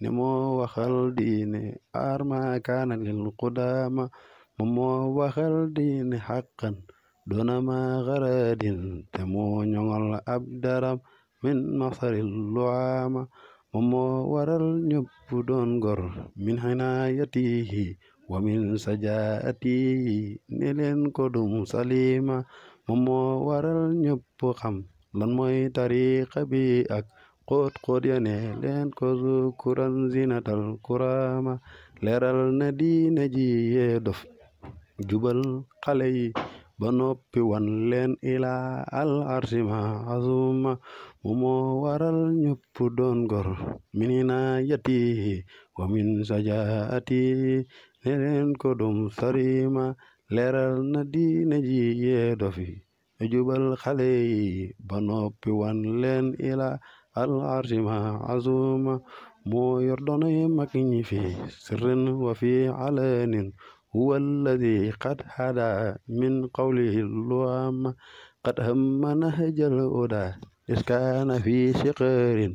ni moo waxal diine arma kaana lil qudaama moom moo waxal diine xaqan doona ma xaradin te moo ñoŋal ab darab min masaril luama moom moo waral ñëpp doon gor min xinaayatihi wa min sajaatihi ni leen ko dum salima waral ñëpp xam lan mooy tariqa bi ak xóot xóot ya ne leen ko zukuran zinatal kurama leeral na diine ji yee dof jubal xale yi ba noppi wan leen ila al arsima azuma mu moo waral ñëpp doon gor minina yati wa min sajaati leen ko dum sarima leeral na diine ji yee dofi jubal xale yi ba noppi wan leen ila العرشمة عزومة مو يرضني مكني في سر وفي علان هو الذي قد حدا من قوله اللوام قد هم نهج الهدى إذ كان في شقر